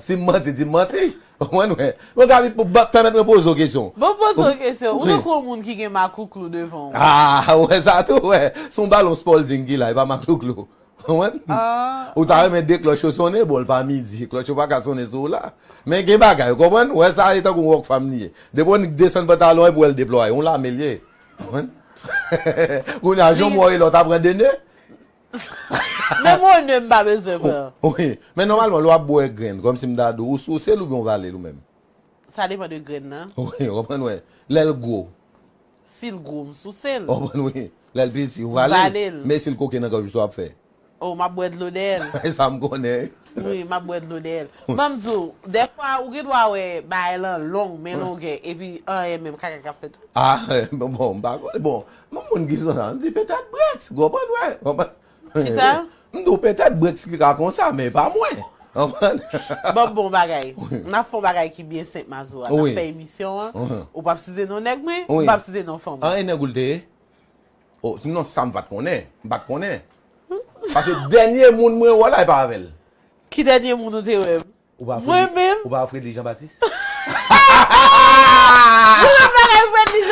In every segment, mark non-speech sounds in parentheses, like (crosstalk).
Si m mati, di m mati. Mwen wè. E? Mwen a vit pou bak tanet repos okisyon. Repos okisyon, ou nou kou moun ki gen ma kouklo devon? Ha, ah, (laughs) wè sa tou wè. Son balon spol zingi la, e pa ma kouklo. Mwen wè. Ah. Ou ta wè men de klochou sonè bol pa midi. Klochou pa ka sonè sou la. Mwen gen bagay, wè sa, e ta kou wòk famnyè. Depon nèk desen patal wè pou el deploy, ou la amelyè. Koun a jom wò, e lot apre denè. Mè moun mè mba mè zè mè Mè normal mè lwa bwe gren kèm si mdadou Ou sel ou byon vale lou mèm Sa de pa de gren nan Lèl go Sil go msou sel Lèl biti ou vale lèl Mè sil koke nan kèm joutou ap fe Ou mabwèd lode l Mè mzou Defwa ou gèdwa wè bay lan long Mè non gen epi an em mèm kakakafet Mè moun gèdwa Mè moun gèdwa Mdo petèd brek skik a konsa, mwen pa mwen. Bok bon bagay, nan fò bagay ki biye Saint Mazouan, nan fè emisyon, ou pap si denon neg mwen, ou pap si denon fò mwen. An eneg ou lde, ou sinon sam bat konen, bat konen. Pase denye moun mwen wala e pa avèl. Ki denye moun nou te wè? Ou pa fred li Jean-Baptiste? (laughs) (laughs)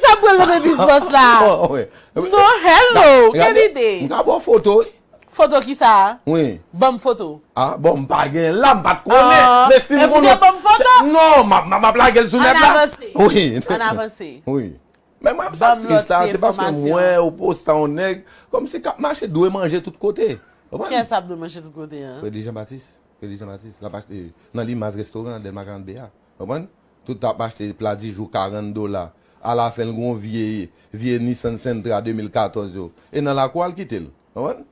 Sabwe le be bisbos la? (laughs) Oh, oh, oh. No, hello, ke vide? Mwen ap bon foto. Foto ki sa? Oui. Bom foto? Ha? Bom bagen, e la mpa t'kone. Ha? Mwen ap bon foto? Non, mwa mwa mwa mwa mwa mwa mwa mwa mwa. Mwen ap la gel sou le blan? An avosi? Oui. An avosi? (laughs) Oui. Mwen ap sa kristal, se paske mwen, ou pou sta oneg, kom se kap mache dwe manje tout kote. Ok? Kye sab do manje tout kote? Pre di Jean-Baptiste. Pre di Jean-Baptiste. La pache te... Nan li mas restaurant del ma kan beya. Ok? Tout A la fen yon vieye, vieye Nissan Sentra 2014 yo. E nan la kwa al kite l. Toman?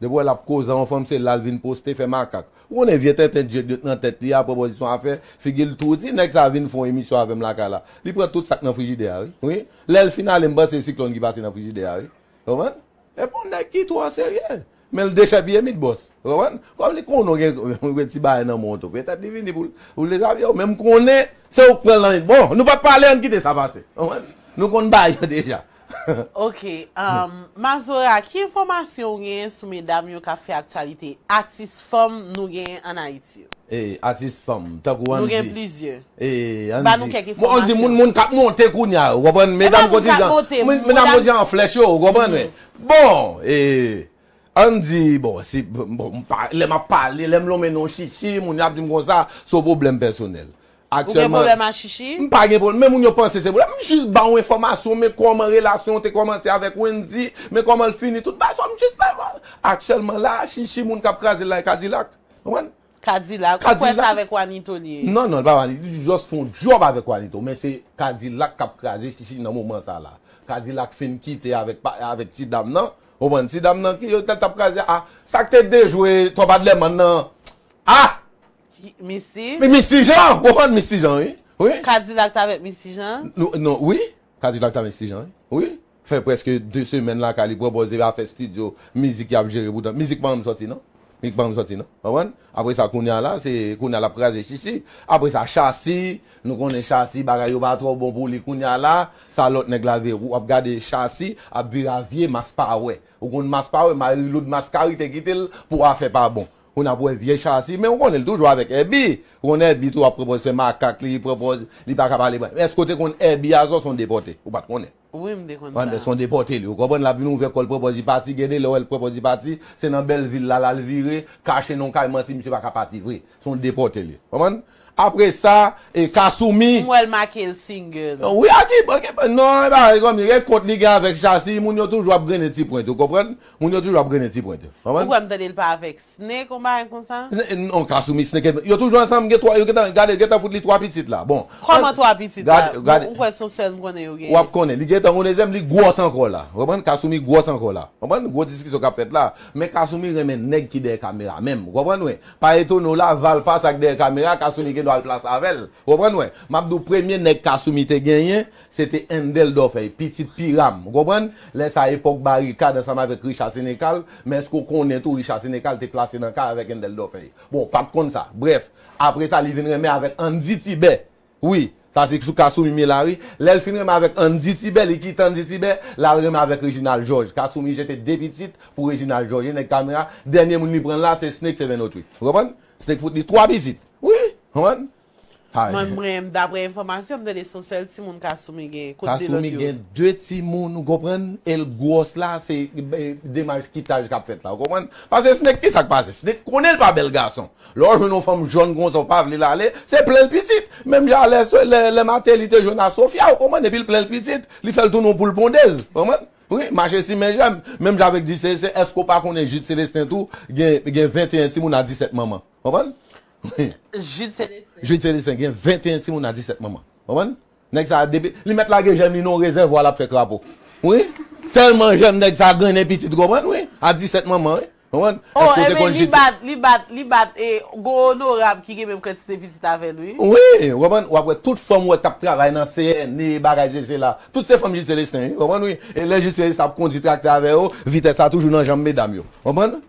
Debo el ap koza an fonm se l al vin poste fe makak. Ou ne vie te te djet nan tet li a proposisyon a fe, figye l touzi, nek sa vin fon emisyon avem la kwa la. Li pre tout sak nan fujide a, oui? L el final, mba se siklon giba se nan fujide a, oui? Toman? E pon dek ki to a serye? Men l deche biye mik bos. Gwaman, kwa mle konon gen, mwen we ti baye nan moun to. Meta divini pou l deche ap yo. Men m konen, se ou kwen lan yon. Bon, nou pa pale an gite sa vase. Gwaman, nou kon baye yo (laughs) deja. Ok, um, mazora, ki informasyon gen sou medam yo ka fe aktualite? Artist Femme nou gen anayiti yo. E, Artist Femme. Nou gen plizye. E, anzi. Ban nou keke bon, informasyon. Anzi, moun kak e moun te koun ya. Gwaman, medam gote jan. Eman, moun kak ote. Menam gote jan flesho, gwaman mm-hmm. we. Bon, eee. Andy, bon, si bon, lèm ap pale, lèm lò menon chichi, moun ap dim kon sa, so problem personel. Akselman... Moun gen problem an chichi? Moun pa gen problem, men moun yo pense se voulè, moun jis ban wè informasyon, mè kom mè relasyon te komanse avèk Wendy, mè kom mè l fini tout ba, son moun jis ben... Akselman la, chichi moun kap kreze la, yon ka di lak, yon mè? Kadilak, konpwen sa vek wanito liye? Non, non, nan pa wanito. Jous fon job avek wanito. Men se kadilak kap kaze, si si nan mouman sa la. Kadilak fin ki te avek si dam nan, oban si dam nan ki yo te tap kaze, a, sakte dejwe, to badle man nan. A! Missi? Mi Missi Jean! Bokan Missi Jean, e? Oui? Kadilak ta vek Missi Jean? Non, non oui. Kadilak ta Missi Jean, e? Oui. Fe preske de semen la, kali boboze ve a fe studio, mizik yab jere boutan. Mizik man misoti, non? Mikpan msoti no, apre sa kounya la, se kounya la preze chichi, apre sa chasi, nou konen chasi, bagayou ba tro bon pou li kounya la, sa lot negla ve, ou ap gade chasi, ap vira vie maspa we, ou konen maspa we, ma loud maskari te kitil pou a fe pa bon, konen apwe vie chasi, men ou konen toujwa avek ebi, konen ebi tou ap propose se makakli, propose li pakapale, eskote konen ebi azo son depote, ou bat konen. Ou mde kon sa? Sonde potel yo. O konpon la vinou vekol proposi pati, gede lor el proposi pati, se nan bel vil la lal vire, kache non kaj mati mse baka pati vre. Sonde potel yo. O konpon? apre sa, e Kasumi... Mwen makel singe. Ou oh, ya ki? Non, e ba, e gom, yon e kote li gen avèk chasi, moun yon touj wap greneti pointe, ou kompren? Moun yon touj wap greneti pointe. Ou gom dalil pa avèk snek, ou mba yon konsan? E, non, Kasumi, snek, yon touj wansan, yon gade, yon gade foute li 3 pitit la, bon. Koman 3 pitit la? Ou gade? Ou wè son sel mwen e gen? Ou ap konen, li gen tan gounen zem, li gwo san kola. Wap konen, Kasumi gwo san kola. Wap konen, gwo diski sou kap fèt la, men Kasumi rem doit place avec elle. Vous comprenez? Mabdou premier nek Kasoumi te gagne, c'était Endel Dorfey, petite pyram. Vous comprenez? Laisse à époque barricade ensemble avec Richard Sénécal, mais est-ce qu'on connaît tout Richard Sénécal te placé dans le cas avec Endel Dorfey? Bon, pas de compte ça. Bref, après ça, il vient remettre avec Andy Tibet. Oui. Ça, c'est sous Kasumi Milari. L'elle finit avec Andy Tibet, qui quitte Andy Tibet, la remet avec Reginald George. Kasumi j'étais des petites pour Reginald George. Il une caméra. Dernier moun prend là, c'est Snake 708. Vous comprenez? Snake foot, trois visites. Mwen brem, dapre informasyon, mwen dene son sel timoun kwa soumi gen koute de lodiou. Kwa soumi gen dwe timoun ou kopren, el gos la se demaj skitaj kap fet la ou kopren. Pase snek ki sa kpase, snek konen pa bel gason. Lòj nou fèm joun gons ou pav li lale, se plèl pitit. Mèm jè alè sou, lè matèl itè joun a sofia ou kopren, epil plèl pitit. Li fèl tou nou poulpondez, ou kopren. Oui, mache si men jèm. Mèm jè avek di se se, esko pa konen jit selestin tou, gen 21 timoun a 17 mamman, ou kopren. Jid Célestin Jid Célestin gen 21 timoun a 17 mamman Oman Nèk sa a debi Li mèt la gen jèm inon rezèv wala prekrap ou Oui Sèlman jèm nèk sa a gen en piti Oman A 17 mamman Oman Li bat li bat li bat E go onorab ki gen mèm kwen se piti tavel Oui Oman Ou apwe tout form wè tap trabay nan CN Ni e, bagajè zè la Tout se form Jid Célestin Oman Le Jid Célestin ap kondi traklè avè ou Vite sa toujoun an jambè dam yo Oman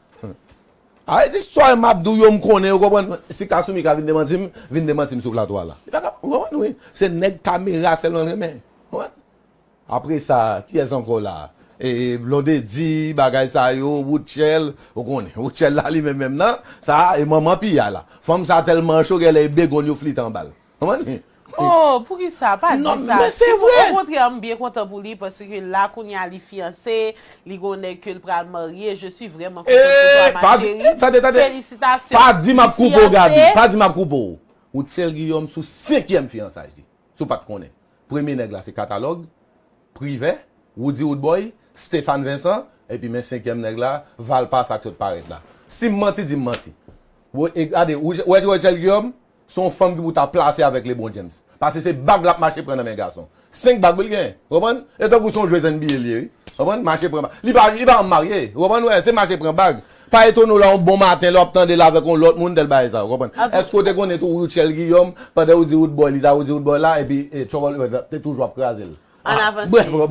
A, e di soye map do yon konen, ou konen, si kasou mi ka vin demantim, vin demantim sou platoa la. E baka, ou konen, se neg kamera selon remen, ou konen. Apre sa, ki es ankon la, e blondezi, bagay sayon, woutchel, ou konen, woutchel la li men men nan, sa, e maman pi ya la. Fom sa telman chou ke le e begon yo flit an bal, ou konen. Oh, pou ki sa, pa di sa Non, men se vwè Si pou kon kontre yon biye konten pou li Pwese ki lakoun yon li fiansè Li gounen ke l pral marye Je si vwèman konten pou kwa materi Felicitasyon Pa di map koupo gadi Ou tsel Giyom sou sekye m fiansè Sou pat konen Premye neg la se katalog Privé, wou di wout boy Stéphane Vincent Epi men sekye m neg la Val pas sa kout paret la Si menti di menti Ou eti eh, ou tsel Giyom son femme qui vous a placé avec les bons James. Parce que c'est bague la marché prendre mes garçons. Cinq bagues vous gagnez. Et donc vous son un en lié. Vous comprenez? Marché prend bague. Il va, il va en marier. Vous Ouais, c'est marché prendre bag Pas étonnant là, un bon matin, l'obtendez là avec l'autre monde y baise ça. Vous ah Est-ce que vous êtes tout Richel Guillaume, pendant que vous dites, boy, là, vous dites, boy, là, et puis, tu vas, t'es toujours crasé. An ah, avanse. Bwè, wè, wè.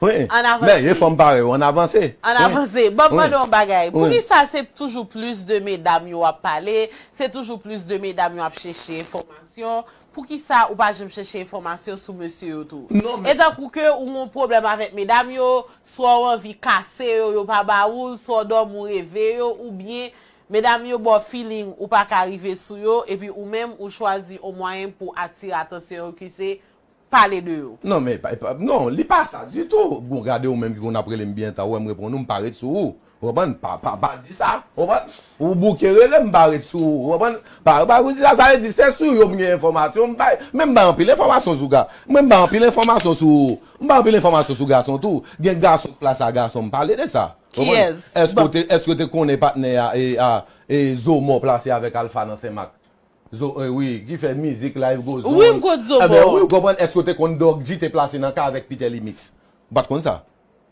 Wè, wè, wè. Mwen fòm pare, wè, an avanse. An avanse. Bon, mwen nou bagay. Pou ki sa, se toujou plus de medam yo ap pale, se toujou plus de medam yo ap chèche informasyon, pou ki sa, ou pa jèm chèche informasyon sou mèsyo yo tout. Non, mè. Etan kouke, ou moun problem avè medam yo, swa wè vi kase yo, yo pa baoul, swa wè don moun reve yo, ou bie, medam yo bon feeling, ou pa karive sou yo, e pi ou mèm ou chwazi o mwayen pou atire atensyon ki se... No, li pa sa di tou. Gou gade ou menm ki kon aprele mbienta ou m repon nou m pare tsu ou. Waban, pa pa pa di sa. Ou bou kerele m pare tsu ou. Waban, pa pa pa di sa. Sa e di se sou yo mwenye informasyon. Mwen m ban api l'informasyon sou ga. Mwen m ban api l'informasyon sou. M ban api l'informasyon sou ga son tou. Gen gason plasa gason m pare de sa. Eske te kone patne ya e zomo plase avek alfa nan se mak? Zou, ewi, ki fè mizik, live go, zon. Ah, ou yon go, zon, bon. Ebe, ou yon gobon, esko te kon dogji te plase nan ka avek pite li mix. Bat kon sa?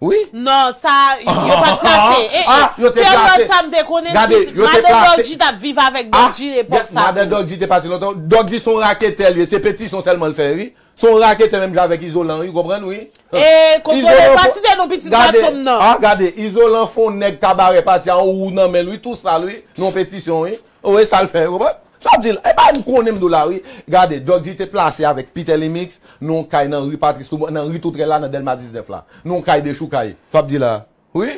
Ou yon? Non, sa, yon pat plase. E, e, e, pe yon lot sa m dekone nan pite li mix. Made dogji tat viva avek dogji le po sa. Made dogji te plase nan to. Dogji son rakete lye, se peti son selman l fè, ou yon? Son rakete lèm javek izolant, ou yon gobon, ou yon? E, kon zon repatite nou piti tat som nan. A, gade, izolant fon neg kabare pati an ou nan men, Sa ap zila, e bay m konen m do la wè. Gade, Doug G te plase avèk Peter Lemix, non kay nan Ri Patrice Toubon, nan Ri Toutrella nan Delmatis Def la. Non kay de chou kay. Sa ap zila, wè.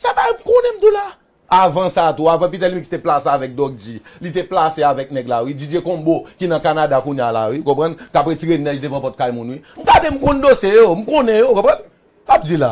Sa bay m konen m do la. Avan sa tou, avè Peter Lemix te plase avèk Doug G. Li te plase avèk Neg la wè. DJ Kombo ki nan Kanada koun ya la wè, kopren. Kapre tire nej devan pot kay moun wè. Gade m konen do se yo, m konen yo, kopren. Sa ap zila.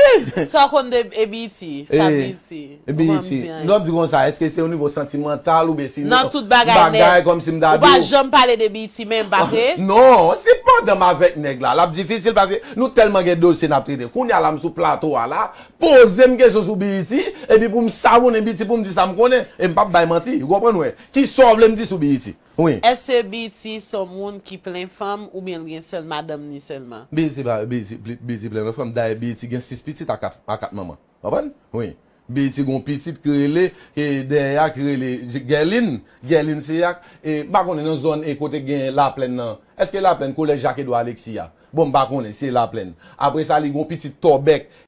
(laughs) Sa kon de ebi eh, iti? Ebi iti. Ndop di kon sa, eske se yon nivou sentimental ou besi? Nan tout bagay de. Bagay kom si mda bi ou? Ou ba jom pale de ebi iti men bagay? Ah, non, se pa dem avek neg la. La difisil pase, nou telman gen dosi na ptide. Koun yalam sou plato wala, pose mke sou sou ebi iti, epi pou msavoun ebi iti pou mdi sam kone, epap baymati, yon gopon we? Ki sovle mdi sou ebi iti. E se be iti somoun ki plen fam ou men gen sel madam ni selman? Be iti plen fam, daye be iti gen 6 pitit a 4 mama. Ba bon? Oui. Be iti gon pitit krele, e gen lin, gen lin se yak. Bakon e nan zon e kote gen la plen nan. Eske la plen koule Jacques-Edouard Alexia? Bon bakon e, se la plen. Apre sa li gon pitit tobek.